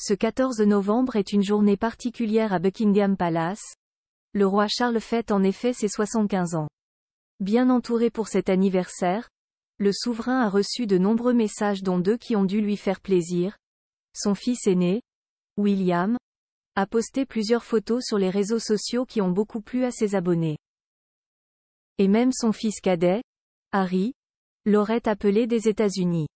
Ce 14 novembre est une journée particulière à Buckingham Palace. Le roi Charles fête en effet ses 75 ans. Bien entouré pour cet anniversaire, le souverain a reçu de nombreux messages dont deux qui ont dû lui faire plaisir. Son fils aîné, William, a posté plusieurs photos sur les réseaux sociaux qui ont beaucoup plu à ses abonnés. Et même son fils cadet, Harry, l'aurait appelé des États-Unis.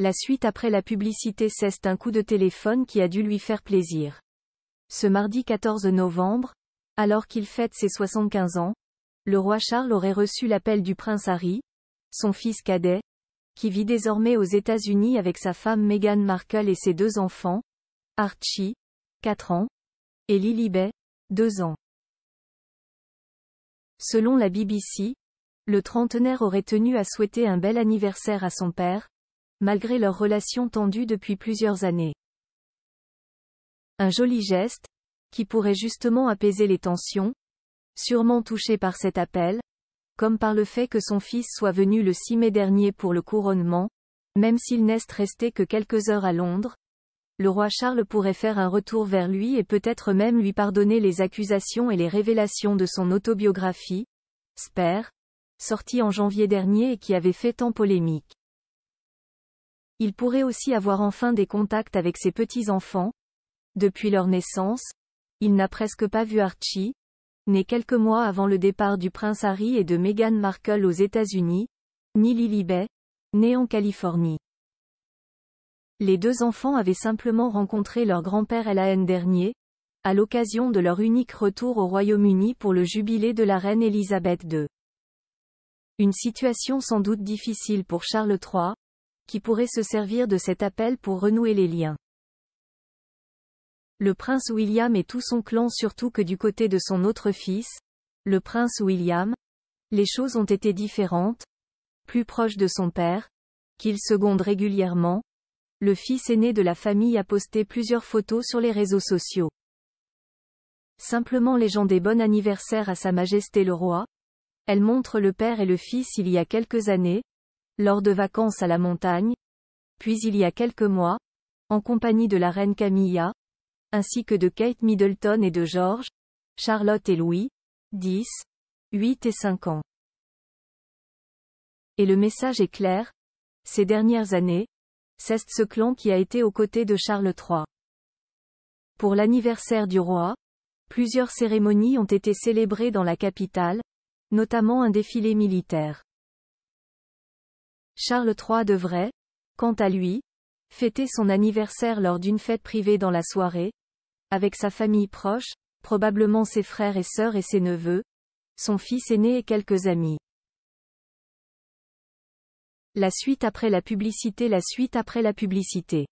La suite après la publicité cesse un coup de téléphone qui a dû lui faire plaisir. Ce mardi 14 novembre, alors qu'il fête ses 75 ans, le roi Charles aurait reçu l'appel du prince Harry, son fils cadet, qui vit désormais aux États-Unis avec sa femme Meghan Markle et ses deux enfants, Archie, 4 ans, et Lilibet, 2 ans. Selon la BBC, le trentenaire aurait tenu à souhaiter un bel anniversaire à son père, malgré leur relation tendue depuis plusieurs années. Un joli geste, qui pourrait justement apaiser les tensions, sûrement touché par cet appel, comme par le fait que son fils soit venu le 6 mai dernier pour le couronnement, même s'il n'est resté que quelques heures à Londres, le roi Charles pourrait faire un retour vers lui et peut-être même lui pardonner les accusations et les révélations de son autobiographie, Sper, sortie en janvier dernier et qui avait fait tant polémique. Il pourrait aussi avoir enfin des contacts avec ses petits-enfants. Depuis leur naissance, il n'a presque pas vu Archie, né quelques mois avant le départ du prince Harry et de Meghan Markle aux États-Unis, ni Lily Bay, née en Californie. Les deux enfants avaient simplement rencontré leur grand-père l'an dernier, à l'occasion de leur unique retour au Royaume-Uni pour le jubilé de la reine Elisabeth II. Une situation sans doute difficile pour Charles III, qui pourrait se servir de cet appel pour renouer les liens. Le prince William et tout son clan surtout que du côté de son autre fils, le prince William, les choses ont été différentes, plus proche de son père, qu'il seconde régulièrement, le fils aîné de la famille a posté plusieurs photos sur les réseaux sociaux. Simplement les gens des bon anniversaire à Sa Majesté le Roi, elle montre le père et le fils il y a quelques années, lors de vacances à la montagne, puis il y a quelques mois, en compagnie de la reine Camilla, ainsi que de Kate Middleton et de George, Charlotte et Louis, 10, 8 et 5 ans. Et le message est clair, ces dernières années, c'est ce clan qui a été aux côtés de Charles III. Pour l'anniversaire du roi, plusieurs cérémonies ont été célébrées dans la capitale, notamment un défilé militaire. Charles III devrait, quant à lui, fêter son anniversaire lors d'une fête privée dans la soirée, avec sa famille proche, probablement ses frères et sœurs et ses neveux, son fils aîné et quelques amis. La suite après la publicité La suite après la publicité